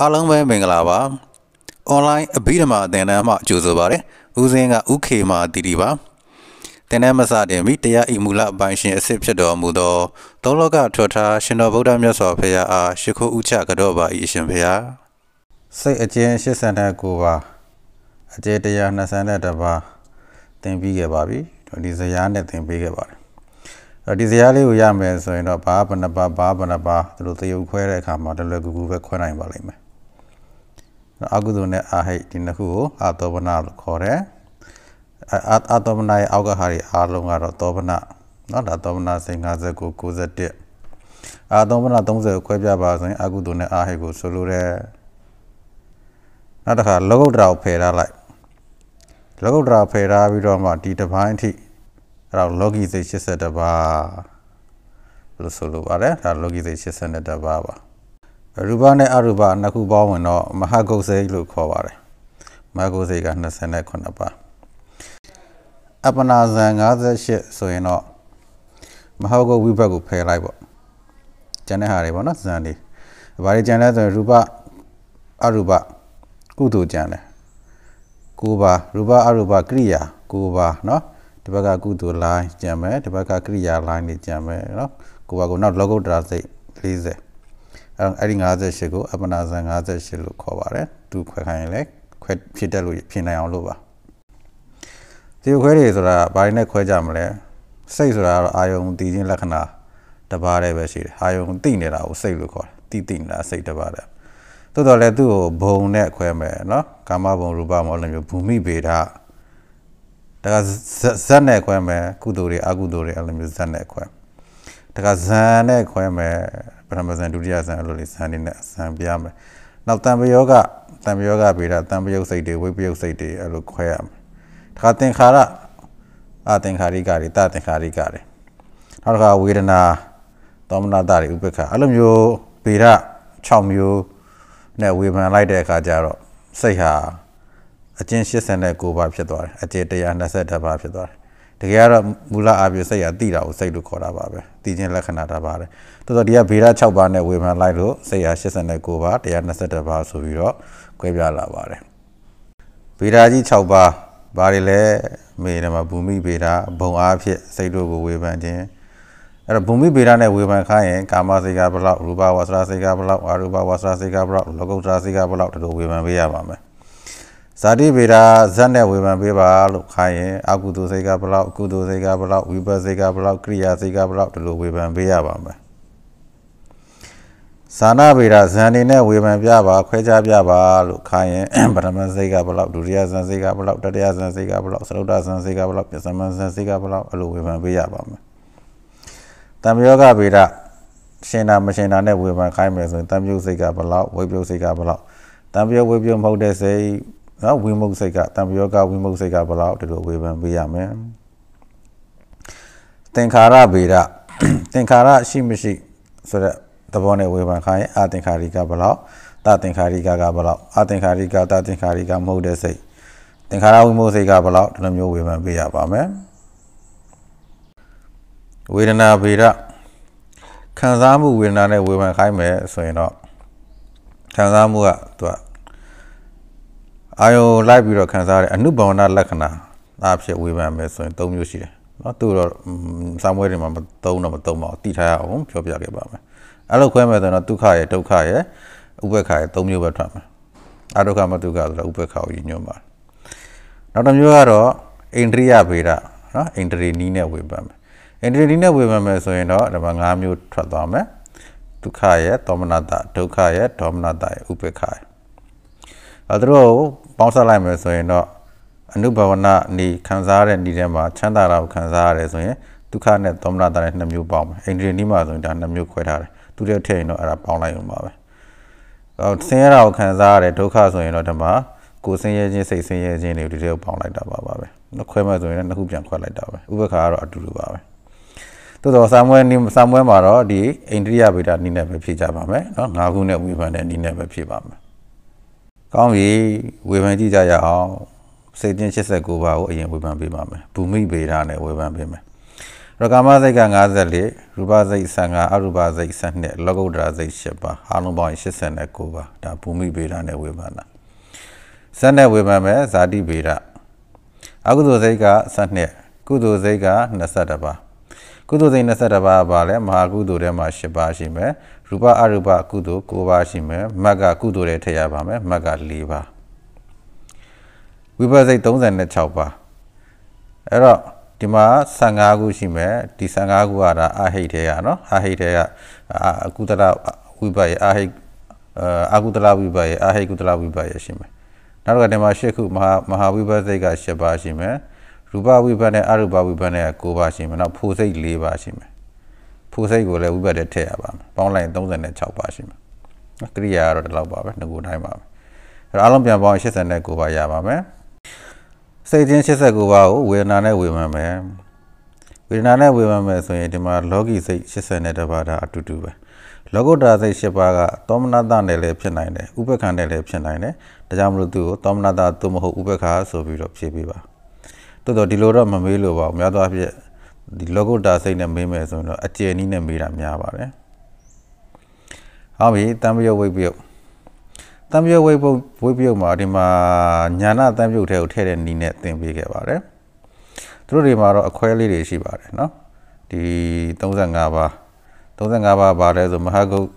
အားလုံးပဲမင်္ဂလာပါ။ online အဘိဓမ္မာသင်တန်းမှကြိုဆိုပါရစေ။ဦးစင်းကဥခေမာတီတီပါ။သင်တန်းမစတင်မီတရားဤမူလပိုင်ရှင်အစစ်ဖြစ်တော်မူသောသောလောကထွက်ထားရှင်တော်ဗုဒ္ဓမြတ်စွာဘုရားအားရှိခိုးဥချကတော့ပါ၏ရှင်ဘုရား။စိတ်အကျဉ်း89ပါအကျေတရား21ပါ သင်ပြီးခဲ့ပါပြီ။ဒီဇယားနဲ့သင်ပေးခဲ့ပါတယ်။အဲဒီဇယားလေးကိုရမယ်ဆိုရင်တော့ဘာဘဏ္ဍပါဘာဘဏ္ဍပါသူတို့သရုပ်ခွဲတဲ့အခါမှာတလွယ်ကူကူပဲခွဲနိုင်ပါလိမ့်မယ်အကုသိုလ်နဲ့အာဟိတ်ဒီနှစ်ခုကိုအာတောပနာလို့ခေါ်တယ်အာအာတောပနာရဲ့အောက်ကဟာတွေအားလုံးကတော့တောပနာနော်ဒါတောပနာစိတ်59 91အာတောပနာ30ကိုခွဲပြပါဆိုရင်အကုသိုလ်နဲ့အာဟိတ်ကိုဆိုလိုတယ်နောက်တစ်ခါလောကုတ္တရာကိုဖယ်ထားလိုက်လောကုတ္တရာဖယ်ထားပြီးတော့မှဒီတစ်ပိုင်းအထိအဲ့တော့လောကီစိတ်82ပါးလို့ဆိုလိုပါတယ်ဒါလောကီစိတ်82ပါးပါရူပနဲ့အရူပနှစ်ခုပေါင်းဝင်တော့မဟာကုတ်စိတ်လို့ခေါ်ပါတယ်မဟာကုတ်စိတ်က29ပါအပနာဇန်58ဆိုရင်တော့မဟာကုတ်ဝိဘက်ကိုဖယ်လိုက်ပေါ့ကျန်တဲ့ဟာတွေပေါ့နော်ဇန်တွေဘာတွေကျန်လဲဆိုရင်ရူပအရူပကုသိုလ်ကျန်တယ်ကိုပါရူပအရူပကရိယာကိုပါနော်ဒီဘက်ကကုသိုလ်လိုင်းကျန်မယ်ဒီဘက်ကကရိယာလိုင်းတွေကျန်မယ်နော်ကိုပါကိုနောက်လောကုတ္တရာစိတ်40အဲ့ဒီ58ကိုအပ္ပနာဇန်58လို့ခေါ်ပါတယ်သူခွဲခိုင်းရင်လည်းခွဲဖြစ်တတ်လို့ဖြစ်နိုင်အောင်လို့ပါဒီခွဲတွေဆိုတာဘာတွေနဲ့ခွဲကြမလဲစိတ်ဆိုတာကတော့အာယုံတည်ခြင်းလက္ခဏာတစ်ပါးတည်းပဲရှိတယ်အာယုံတည်နေတာကိုစိတ်လို့ခေါ်တယ်တည်တည်နေတာစိတ်တစ်ပါးတည်းသို့တော်လည်းသူ့ကိုဘုံနဲ့ခွဲမယ်နော်ကာမဘုံရူပဘုံလိုမျိုးဘူမိဗေဒတကဇက်နဲ့ခွဲမယ်ကုသိုလ်တွေအကုသိုလ်တွေအဲ့လိုမျိုးဇက်နဲ့ခွဲ တကဇန်နဲ့ခွဲမယ်ပထမဆန်ဒုတိယဆန်အဲ့လိုလေးဆန်လေးနဲ့ဆန်ပြရမယ်နောက်တံပယောကတံပယောကဗေဒတံပယုတ်စိတ်တွေဝိပယုတ်စိတ်တွေအဲ့လိုခွဲရမယ်တခါသင်္ခါရအသင်္ခါရိကတွေတသင်္ခါရိကတွေနောက်တစ်ခါဝေဒနာသောမနတတွေဥပ္ပခအဲ့လိုမျိုးဗေဒ6မျိုးနဲ့ဝေဖန်လိုက်တဲ့အခါကျတော့စိတ်ဟာအကျဉ်း89ပါးဖြစ်သွားတယ်အကျေ120ပါးဖြစ်သွားတယ်တကယ်ကတော့မူလအပြည့်စိတ်ကတိတာကိုစိတ်လို့ခေါ်တာပါပဲတည်ခြင်းလက္ခဏာတာပါတယ်တော်တော်ဒီကဗေဒ6ပါးနဲ့ဝေဖန်လိုက်လို့စိတ်ဟာ89ပါး121ပါးဆိုပြီးတော့ကွဲပြားလာပါတယ်ဗေဒကြီး6ပါးဘာတွေလဲမေနမှာဘူမိဗေဒဘုံအားဖြင့်စိတ်တို့ကိုဝေဖန်ခြင်းအဲ့တော့ဘူမိဗေဒနဲ့ဝေဖန်ခိုင်းရင်ကာမစိတ်ကဘလောက်ရူပဝါစရာစိတ်ကဘလောက်အာရူပဝါစရာစိတ်ကဘလောက်လောကုတ္တရာစိတ်ကဘလောက်တို့ဝေဖန်ပေးရပါမယ်ဇာတိဗေဒဇက်နဲ့ဝေဖန်ပေးပါလို့ခိုင်းရင်အကုသိုလ်စိတ်ကဘလောက်အကုသိုလ်စိတ်ကဘလောက်ဝိပဿစိတ်ကဘလောက်ကိရိယာစိတ်ကဘလောက်ဒီလိုဝေဖန်ပေးရပါမယ်။ဇာနာဗေဒဇန်နေနဲ့ဝေဖန်ပြပါခွဲခြားပြပါလို့ခိုင်းရင်ပထမစိတ်ကဘလောက်ဒုတိယဇန်စိတ်ကဘလောက်တတိယဇန်စိတ်ကဘလောက်သရုတ်တဇန်စိတ်ကဘလောက်ပစ္စမဇန်စိတ်ကဘလောက်အလိုဝေဖန်ပေးရပါမယ်။တမ္ယောဂဗေဒရှင်တာမရှင်တာနဲ့ဝေဖန်ခိုင်းမယ်ဆိုရင်တမ္ယုတ်စိတ်ကဘလောက်ဝိပယုတ်စိတ်ကဘလောက်တမ္ယုတ်ဝိပယုတ်မဟုတ်တဲ့စိတ်နော်ဝိမုတ်စိတ်ကတံပယောကဝိမုတ်စိတ်ကဘလောက်ဒီလိုဝေဖန်ပေးရမယ်သင်္ခါရဗေဒသင်္ခါရရှိမရှိဆိုတဲ့သဘောနဲ့ဝေဖန်ခိုင်းအသင်္ခါရိကဘလောက်တသင်္ခါရိကကဘလောက်အသင်္ခါရိကတသင်္ခါရိကမဟုတ်တဲ့စိတ်သင်္ခါရဝိမုတ်စိတ်ကဘလောက်ဒီလိုမျိုးဝေဖန်ပေးရပါမယ်ဝေဒနာဗေဒခံစားမှုဝေဒနာနဲ့ဝေဖန်ခိုင်းမယ်ဆိုရင်တော့ခံစားမှုကသူကအာယုံလိုက်ပြီးတော့ခံစားရတဲ့အနုဘောင်နာလက္ခဏာအဖြစ်ဝေဖန်မယ်ဆိုရင်၃မျိုးရှိတယ်နော်သူတော့စာမွေးတွေမှာမသုံးတော့မသုံးပါဘူးတိထားရအောင်ပြောပြခဲ့ပါမယ်အဲ့လိုခွဲမယ်ဆိုတော့ဒုက္ခရဲ့ဒုက္ခရဲ့ဥပ္ပခါရဲ့၃မျိုးပဲထွက်မှာအဒုက္ခမဒုက္ခဆိုတော့ဥပ္ပခါကိုညွှန်းပါနောက်တစ်မျိုးကတော့အိန္ဒြိယဗေဒနော်အိန္ဒြိနီးနဲ့ဝေဖန်မယ်အိန္ဒြိနီးနဲ့ဝေဖန်မယ်ဆိုရင်တော့ဒီမှာ၅မျိုးထွက်သွားမယ်ဒုက္ခရဲ့သောမနတဒုက္ခရဲ့ဒေါမနတရဲ့ဥပ္ပခါရဲ့အဲသူတို့ပေါင်းစပ်လိုက်မယ်ဆိုရင်တော့အနုဘဝနာနေခံစားရတဲ့နေထဲမှာချမ်းသာတာကိုခံစားရတယ်ဆိုရင်ဒုက္ခနဲ့သောမနာတာနဲ့နှစ်မျိုးပေါင်းမယ်အိန္ဒြေနီးမှာဆိုရင်ဒါနှစ်မျိုးခွဲထားတယ်သူတို့ထည့်ရင်တော့အဲ့ဒါပေါင်းလိုက်အောင်ပါပဲအဲဆင်းရဲတာကိုခံစားရတဲ့ဒုက္ခဆိုရင်တော့ဒီမှာကိုယ်ဆင်းရဲခြင်းစိတ်ဆင်းရဲခြင်းတွေဒီထဲကိုပေါင်းလိုက်တာပါပါပဲနှစ်ခွဲမှဆိုရင်လည်းနှစ်ခုပြန်ခွဲလိုက်တာပဲဥပ္ပခါကတော့အတူတူပါပဲသို့တော့စာမွေးစာမွေးမှာတော့ဒီအိန္ဒြိယဗေဒနည်းနဲ့ပဲဖြည့်ကြပါမယ်เนาะ၅ခုနဲ့ဝိပန်တဲ့နည်းနဲ့ပဲဖြည့်ပါမယ်ကောင်းပြီဝေဖန်ကြည့်ကြရအောင်စိတ်တင်89ပါးကိုအရင်ဝေဖန်ပေးပါမယ်ဘူမိဗေဒနဲ့ဝေဖန်ပေးမယ်ရကမစိတ်က54ရူပစိတ်55အရူပစိတ်12လောကုတ္တရာစိတ်7ပါးအားလုံးပေါင်း89ပါးဒါဘူမိဗေဒနဲ့ဝေဖန်တာဇတ်နဲ့ဝေဖန်မယ်ဇာတိဗေဒအကုသိုလ်စိတ်က12ကုသိုလ်စိတ်က21ပါးကုသိုလ်စိတ်22ပါးပါလဲမဟာကုသိုလ်ထဲမှာ10ပါးရှိမယ်ရူပအရူပကုသိုလ်9ပါးရှိမယ်မတ်ကကုသိုလ်တွေထည့်ရပါမယ်မတ်က4ပါးဝိပဿနာစိတ်36ပါးအဲ့တော့ဒီမှာ55ခုရှိမယ်ဒီ55ခုကဒါအဟိတ်တွေကနော်အဟိတ်တွေကအကုသလဝိပယေအဟိတ်အကုသလဝိပယေအဟိတ်ကုသလဝိပယေရှိမယ်နောက်တစ်ခါဒီမှာ6ခုမဟာမဟာဝိပဿနာစိတ်က7ပါးရှိမယ်ရူပဝိပတ်နဲ့အရူပဝိပတ်နဲ့9ပါရှိမယ်နောက်ဖို့စိတ်4ပါရှိမယ်ဖို့စိတ်ကိုလည်းဝိပတ်တဲ့ထည့်ရပါမယ်ပေါင်းလိုက်36ပါရှိမယ်ကရိယာကတော့ဒီလောက်ပါပဲငကိုတိုင်းပါပဲအဲ့တော့အလုံးပြန်ပေါင်း89ပါရပါမယ်စိတ်ချင်း89ပါကိုဝေဒနာနဲ့ဝေမှန်မယ်ဝေဒနာနဲ့ဝေမှန်မယ်ဆိုရင်ဒီမှာလောကီစိတ်82ပါးဒါအတူတူပဲလောကုတ္တရာစိတ်၈ပါးကသောမနတနဲ့လည်းဖြစ်နိုင်တယ်ဥပက္ခံနဲ့လည်းဖြစ်နိုင်တယ်ဒါကြောင့်မလို့သူ့ကိုသောမနတသို့မဟုတ်ဥပက္ခဆိုပြီးတော့ဖြေပေးပါတော်တော်ဒီလိုတော့မမေးလို့ပါဘူးများသောအားဖြင့်ဒီ logo တာစိတ်နဲ့မေးမယ်ဆိုရင်တော့အကျယ်နည်းနဲ့မေးတာများပါတယ်။ဟုတ်ပြီတံပြုတ်ဝိပယုတ်တံပြုတ်ဝိပယုတ်ဝိပယုတ်မှာဒီမှာညာနာတံပြုတ်ထဲကိုထည့်တဲ့နည်းနဲ့သင်ပေးခဲ့ပါတယ်။သူတို့တွေမှာတော့အခွဲလေးတွေရှိပါတယ်နော်။ဒီ35ပါး35ပါးပါလဲဆိုမဟာဂုတ်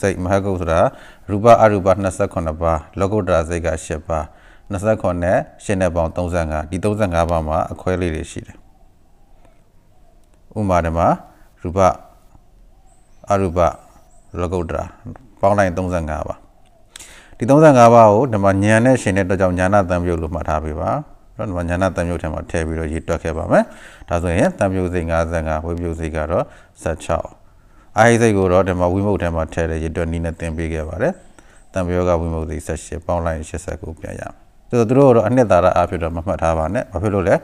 စိတ်မဟာဂုတ်ဆိုတာရူပအရူပ28ပါးလောကုတ္တရာစိတ်က8ပါး29ရှင်းတဲ့ပေါင်း35ဒီ35ပါးမှာအခွဲလေးတွေရှိတယ်ဥမာဒီမှာရူပအရူပလောကုတ္တရာပေါင်းလိုက်35ပါဒီ35ပါးကိုဒီမှာညာနဲ့ရှင်တဲ့အတွက်ကြောင့်ညာနာတံပြုတ်လို့မှတ်ထားပေးပါနော်ဒီမှာညာနာတံပြုတ်ထဲမှာထည့်ပြီးတော့ရေးတွက်ခဲ့ပါမယ်ဒါဆိုရင်တံပြုတ်စိတ်55ဝိပယုတ်စိတ်ကတော့16အာဟိစိတ်ကိုတော့ဒီမှာဝိမုတ်ထဲမှာထည့်တယ်ရေးတွက်နည်းနဲ့သင်ပေးခဲ့ပါတယ်တံပြုတ်ကဝိမုတ်စိတ်78ပေါင်းလိုက်89ပြန်ရမယ်ဆိုတော့သူတို့ကတော့အနှစ်သာရအဖြစ်တော့မမှတ်ထားပါနဲ့ဘာဖြစ်လို့လဲ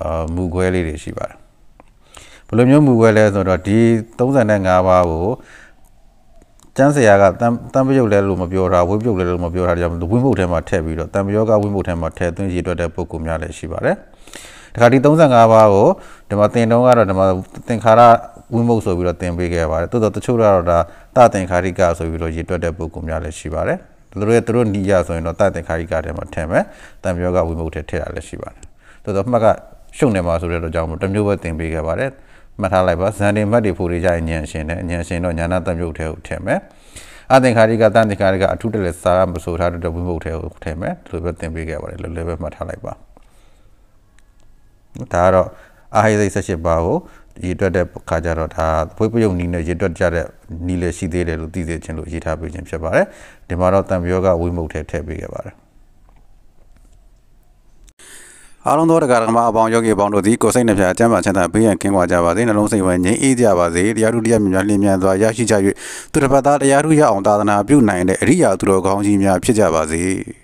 အာမူခွဲလေးတွေရှိပါတယ်ဘယ်လိုမျိုးမူခွဲလဲဆိုတော့ဒီ35ပါးကိုကျန်းစရာကတန်ပယုတ်လဲလို့မပြောတာဝိပယုတ်လဲလို့မပြောတာကြောင့်ဝိမုတ်ထဲမှာထည့်ပြီးတော့တန်ပယောကဝိမုတ်ထဲမှာထည့်သွင်းရည်တွက်တဲ့ပုံကူများလည်းရှိပါတယ်။ဒါခါဒီ35ပါးကိုဒီမှာသင်တုံးကတော့ဒီမှာသင်္ခါရဝိမုတ်ဆိုပြီးတော့သင်ပေးခဲ့ပါတယ်။တိုးတော့တချို့ကတော့ဒါတသင်္ခါရိကဆိုပြီးတော့ရည်တွက်တဲ့ပုံကူများလည်းရှိပါတယ်။တို့ရဲ့တို့နီးရဆိုရင်တော့တသင်္ခါရိကထဲမှာထည့်မယ်တံပြောကဝိမုတ်ထဲထည့်ရလည်းရှိပါတယ်တော်တော်မှတ်ကရှုံနေမှာဆိုတဲ့အကြောင်းမို့တမျိုးပဲသင်ပေးခဲ့ပါတယ်မှတ်ထားလိုက်ပါဇန်တင်မှတ်တွေဖို့ရကြရင်ဉာဏ်ရှင်နဲ့ဉာဏ်ရှင်တော့ညာနာတံပြုတ်ထဲကိုထည့်မယ်အသင်္ခါရိကတန်သင်္ခါရိကအထုတလည်းစာမဆိုထားတဲ့ဝိမုတ်ထဲကိုထည့်မယ်ဒီလိုပဲသင်ပေးခဲ့ပါတယ်လွယ်လွယ်ပဲမှတ်ထားလိုက်ပါဒါကတော့အာဟိသိ78ပါးကိုရေတွက်တဲ့ခါကျတော့ဒါပွေးပြုံနီးနဲ့ရေတွက်ကြတဲ့နီးလည်းရှိသေးတယ်လို့သိစေချင်လို့ရေးထားပေးခြင်းဖြစ်ပါတယ်ဒီမှာတော့တံပြောကဝိမုတ်ထဲထည့်ပေးခဲ့ပါတယ်အားလုံးသောတရားဓမ္မအပေါင်းယောဂီအပေါင်းတို့သည်ကိုယ်စိတ်နှပြအကျမ်းပါချမ်းသာဘေးရန်ကင်းကွာကြပါစေနှလုံးစိတ်ဝမ်းငြိမ်းအေးကြပါစေတရားတို့တရားမြတ်လင်းမြန်စွာရရှိကြ၍သူတစ်ပါးသားတရားတို့ရအောင်သာသနာပြုနိုင်တဲ့အရိယာသူတော်ကောင်းကြီးများဖြစ်ကြပါစေ။